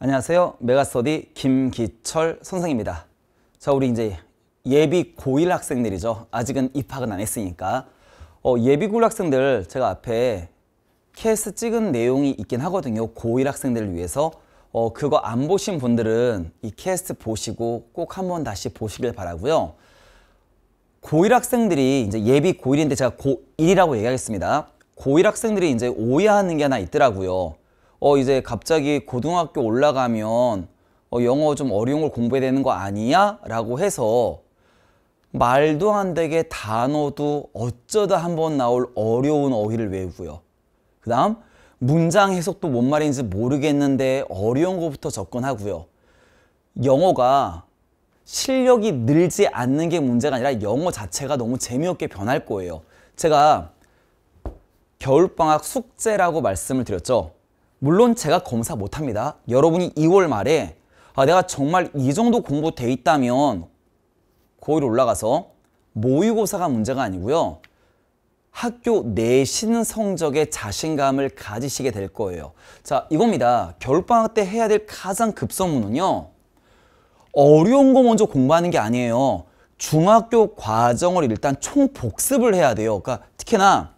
안녕하세요. 메가스터디 김기철 선생입니다. 자, 우리 이제 예비 고1 학생들이죠. 아직은 입학은 안 했으니까. 어, 예비 고1 학생들 제가 앞에 캐스 찍은 내용이 있긴 하거든요. 고1 학생들을 위해서. 어, 그거 안 보신 분들은 이 캐스트 보시고 꼭 한번 다시 보시길 바라고요. 고1 학생들이 이제 예비 고1인데 제가 고1이라고 얘기하겠습니다. 고1 학생들이 이제 오해하는 게 하나 있더라고요. 어 이제 갑자기 고등학교 올라가면 어, 영어 좀 어려운 걸 공부해야 되는 거 아니야? 라고 해서 말도 안 되게 단어도 어쩌다 한 번 나올 어려운 어휘를 외우고요. 그 다음 문장 해석도 뭔 말인지 모르겠는데 어려운 것부터 접근하고요. 영어가 실력이 늘지 않는 게 문제가 아니라 영어 자체가 너무 재미없게 변할 거예요. 제가 겨울방학 숙제라고 말씀을 드렸죠. 물론 제가 검사 못합니다. 여러분이 2월 말에 아, 내가 정말 이 정도 공부 돼 있다면 고1 올라가서 모의고사가 문제가 아니고요. 학교 내신 성적에 자신감을 가지시게 될 거예요. 자, 이겁니다. 겨울방학 때 해야 될 가장 급선무는요. 어려운 거 먼저 공부하는 게 아니에요. 중학교 과정을 일단 총복습을 해야 돼요. 그러니까 특히나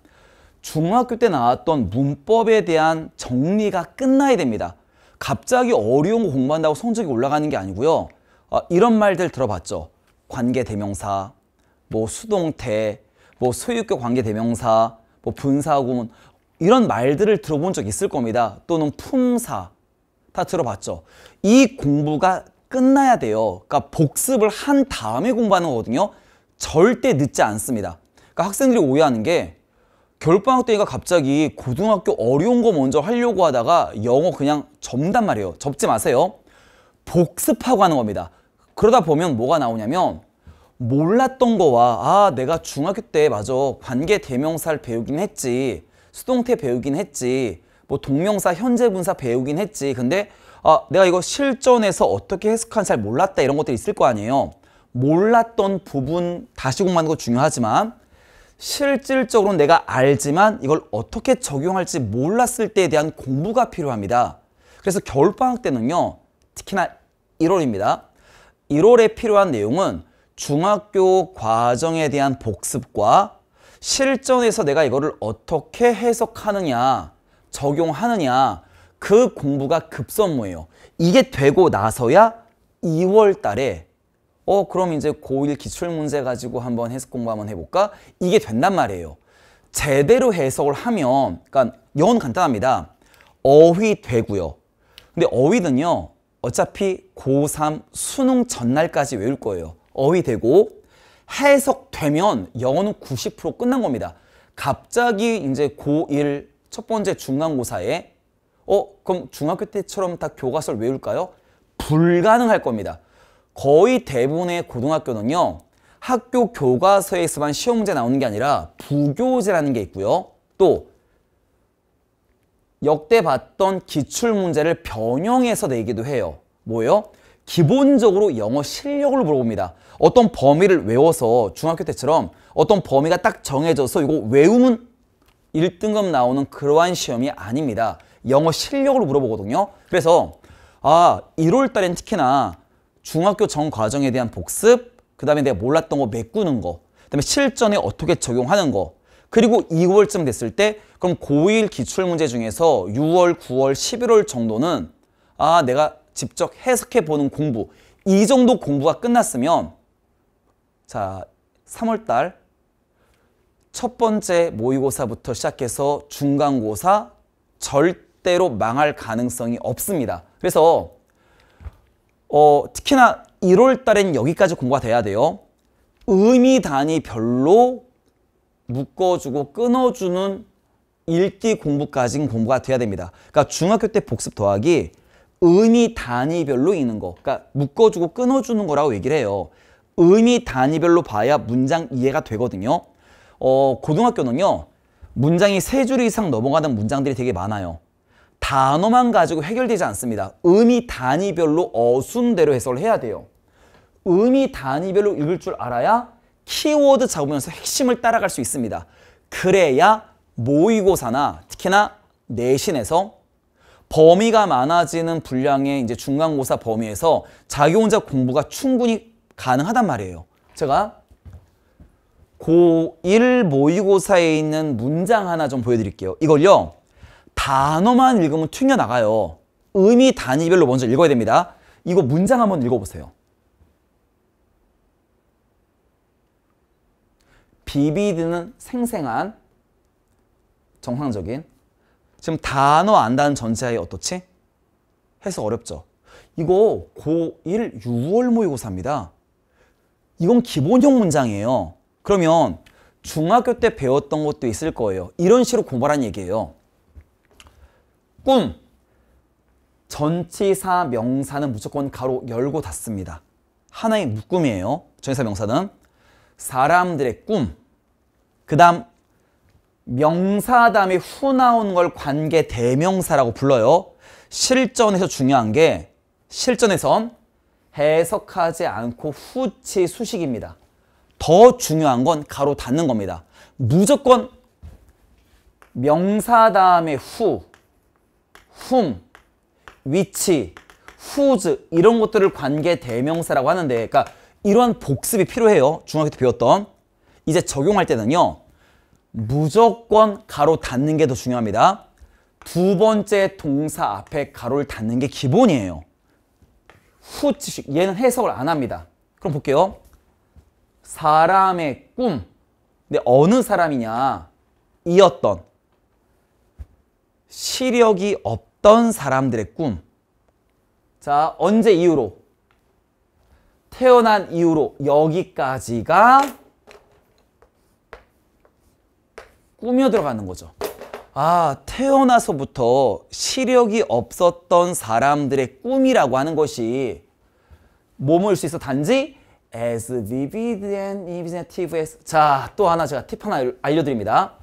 중학교 때 나왔던 문법에 대한 정리가 끝나야 됩니다. 갑자기 어려운 거 공부한다고 성적이 올라가는 게 아니고요. 아, 이런 말들 들어봤죠. 관계대명사, 뭐 수동태, 뭐 소유격 관계대명사, 뭐 분사구문 뭐 이런 말들을 들어본 적 있을 겁니다. 또는 품사 다 들어봤죠. 이 공부가 끝나야 돼요. 그러니까 복습을 한 다음에 공부하는 거거든요. 절대 늦지 않습니다. 그러니까 학생들이 오해하는 게 겨울방학 때니까 갑자기 고등학교 어려운 거 먼저 하려고 하다가 영어 그냥 접단 말이에요. 접지 마세요. 복습하고 하는 겁니다. 그러다 보면 뭐가 나오냐면 몰랐던 거와 아 내가 중학교 때 맞아 관계 대명사를 배우긴 했지 수동태 배우긴 했지 뭐 동명사 현재분사 배우긴 했지 근데 아 내가 이거 실전에서 어떻게 해석한 잘 몰랐다 이런 것들이 있을 거 아니에요 몰랐던 부분 다시 공부하는 거 중요하지만 실질적으로 내가 알지만 이걸 어떻게 적용할지 몰랐을 때에 대한 공부가 필요합니다. 그래서 겨울방학 때는요. 특히나 1월입니다. 1월에 필요한 내용은 중학교 과정에 대한 복습과 실전에서 내가 이거를 어떻게 해석하느냐, 적용하느냐 그 공부가 급선무예요. 이게 되고 나서야 2월 달에 어 그럼 이제 고1 기출문제 가지고 한번 해석 공부 한번 해볼까? 이게 된단 말이에요. 제대로 해석을 하면 그러니까 영어 간단합니다. 어휘 되고요. 근데 어휘는요. 어차피 고3 수능 전날까지 외울 거예요. 어휘 되고 해석되면 영어는 90% 끝난 겁니다. 갑자기 이제 고1 첫 번째 중간고사에 어 그럼 중학교 때처럼 다 교과서를 외울까요? 불가능할 겁니다. 거의 대부분의 고등학교는요. 학교 교과서에서만 시험 문제 나오는 게 아니라 부교재라는 게 있고요. 또 역대 봤던 기출 문제를 변형해서 내기도 해요. 뭐예요? 기본적으로 영어 실력을 물어봅니다. 어떤 범위를 외워서 중학교 때처럼 어떤 범위가 딱 정해져서 이거 외우면 1등급 나오는 그러한 시험이 아닙니다. 영어 실력을 물어보거든요. 그래서 아 1월 달엔 특히나 중학교 전 과정에 대한 복습, 그 다음에 내가 몰랐던 거 메꾸는 거, 그 다음에 실전에 어떻게 적용하는 거, 그리고 2월쯤 됐을 때 그럼 고1 기출문제 중에서 6월, 9월, 11월 정도는 아 내가 직접 해석해 보는 공부 이 정도 공부가 끝났으면 자 3월달 첫 번째 모의고사부터 시작해서 중간고사 절대로 망할 가능성이 없습니다. 그래서 어, 특히나 1월 달엔 여기까지 공부가 돼야 돼요. 의미단위 별로 묶어주고 끊어주는 읽기 공부까지는 공부가 돼야 됩니다. 그러니까 중학교 때 복습 더하기 의미 단위별로 읽는 거. 그러니까 묶어주고 끊어주는 거라고 얘기를 해요. 의미 단위별로 봐야 문장 이해가 되거든요. 어, 고등학교는요. 문장이 세 줄 이상 넘어가는 문장들이 되게 많아요. 단어만 가지고 해결되지 않습니다. 의미 단위별로 어순대로 해석을 해야 돼요. 의미 단위별로 읽을 줄 알아야 키워드 잡으면서 핵심을 따라갈 수 있습니다. 그래야 모의고사나 특히나 내신에서 범위가 많아지는 분량의 이제 중간고사 범위에서 자기 혼자 공부가 충분히 가능하단 말이에요. 제가 고1 모의고사에 있는 문장 하나 좀 보여드릴게요. 이걸요. 단어만 읽으면 튕겨나가요. 의미 단위별로 먼저 읽어야 됩니다. 이거 문장 한번 읽어보세요. 비비드는 생생한, 정상적인. 지금 단어 안다는 전제하에 어떻지? 해석 어렵죠. 이거 고1 6월 모의고사입니다. 이건 기본형 문장이에요. 그러면 중학교 때 배웠던 것도 있을 거예요. 이런 식으로 공부하는 라 얘기예요. 꿈. 전치사 명사는 무조건 가로 열고 닫습니다. 하나의 묶음이에요. 전치사 명사는. 사람들의 꿈. 그 다음 명사 다음에 후 나온 걸 관계 대명사라고 불러요. 실전에서 중요한 게 실전에선 해석하지 않고 후치 수식입니다. 더 중요한 건 가로 닫는 겁니다. 무조건 명사 다음에 후 whom, which, whose 이런 것들을 관계 대명사라고 하는데 그러니까 이러한 복습이 필요해요. 중학교 때 배웠던. 이제 적용할 때는요. 무조건 가로 닫는 게 더 중요합니다. 두 번째 동사 앞에 가로를 닫는 게 기본이에요. 후치식 얘는 해석을 안 합니다. 그럼 볼게요. 사람의 꿈. 근데 어느 사람이냐? 이었던. 시력이 없 어떤 사람들의 꿈. 자, 언제 이후로? 태어난 이후로 여기까지가 꾸며 들어가는 거죠. 아, 태어나서부터 시력이 없었던 사람들의 꿈이라고 하는 것이 몸을 수 있어 단지 as vivid and imaginative as 자, 또 하나 제가 팁 하나 알려드립니다.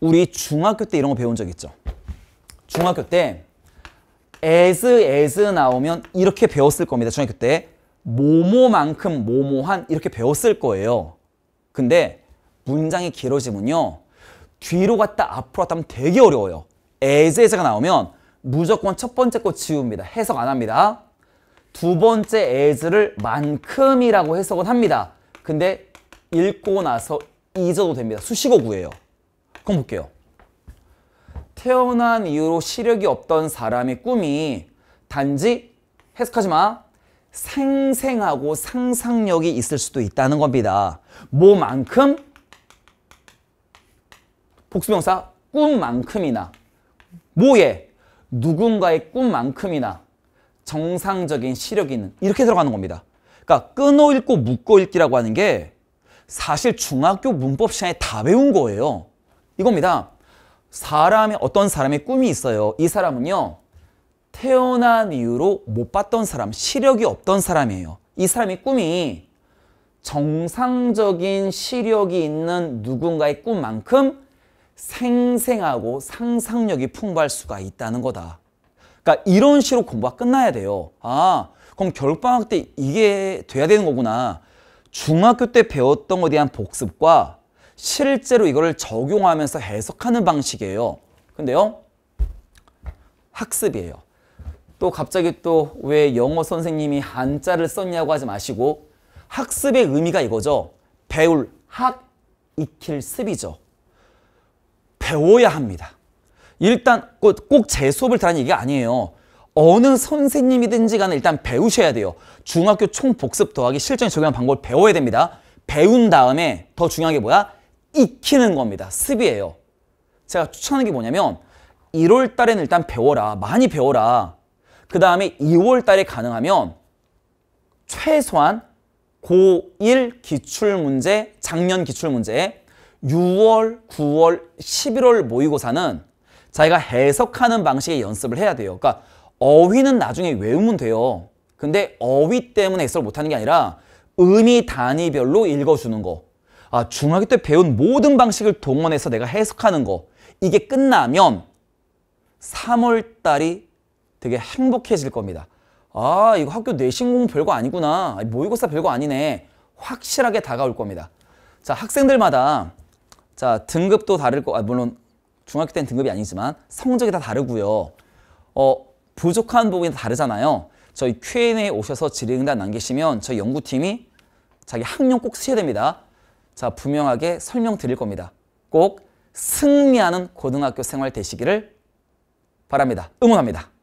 우리 중학교 때 이런 거 배운 적 있죠? 중학교 때 as, as 나오면 이렇게 배웠을 겁니다. 중학교 때 모모만큼 모모한 이렇게 배웠을 거예요. 근데 문장이 길어지면요. 뒤로 갔다 앞으로 갔다 하면 되게 어려워요. as, as가 나오면 무조건 첫 번째 거 지웁니다. 해석 안 합니다. 두 번째 as를 만큼이라고 해석은 합니다. 근데 읽고 나서 잊어도 됩니다. 수식어구해요 그럼 볼게요. 태어난 이후로 시력이 없던 사람의 꿈이 단지 해석하지 마. 생생하고 상상력이 있을 수도 있다는 겁니다. 뭐만큼? 복수명사 꿈만큼이나 뭐에? 누군가의 꿈만큼이나 정상적인 시력이 있는 이렇게 들어가는 겁니다. 그러니까 끊어읽고 묶어읽기라고 하는 게 사실 중학교 문법 시간에 다 배운 거예요. 이겁니다. 사람의 어떤 사람의 꿈이 있어요. 이 사람은요. 태어난 이후로 못 봤던 사람, 시력이 없던 사람이에요. 이 사람의 꿈이 정상적인 시력이 있는 누군가의 꿈만큼 생생하고 상상력이 풍부할 수가 있다는 거다. 그러니까 이런 식으로 공부가 끝나야 돼요. 아, 그럼 겨울방학 때 이게 돼야 되는 거구나. 중학교 때 배웠던 것에 대한 복습과 실제로 이거를 적용하면서 해석하는 방식이에요. 근데요. 학습이에요. 또 갑자기 또 왜 영어 선생님이 한자를 썼냐고 하지 마시고 학습의 의미가 이거죠. 배울, 학, 익힐, 습이죠. 배워야 합니다. 일단 꼭 제 수업을 들라는 얘기가 아니에요. 어느 선생님이든지 간에 일단 배우셔야 돼요. 중학교 총복습 더하기 실전 적용 방법을 배워야 됩니다. 배운 다음에 더 중요한 게 뭐야? 익히는 겁니다. 습이에요. 제가 추천하는 게 뭐냐면 1월 달에는 일단 배워라. 많이 배워라. 그 다음에 2월 달에 가능하면 최소한 고1 기출문제, 작년 기출문제 6월, 9월, 11월 모의고사는 자기가 해석하는 방식의 연습을 해야 돼요. 그러니까 어휘는 나중에 외우면 돼요. 근데 어휘 때문에 해석을 못하는 게 아니라 의미 단위별로 읽어주는 거. 아, 중학교 때 배운 모든 방식을 동원해서 내가 해석하는 거 이게 끝나면 3월달이 되게 행복해질 겁니다. 아 이거 학교 내신 공부 별거 아니구나. 모의고사 별거 아니네. 확실하게 다가올 겁니다. 자 학생들마다 자 등급도 다를 거 아, 물론 중학교 때는 등급이 아니지만 성적이 다 다르고요. 어 부족한 부분이 다르잖아요 저희 Q&A에 오셔서 질의응답 남기시면 저희 연구팀이 자기 학년 꼭 쓰셔야 됩니다. 자 분명하게 설명드릴 겁니다. 꼭 승리하는 고등학교 생활 되시기를 바랍니다. 응원합니다.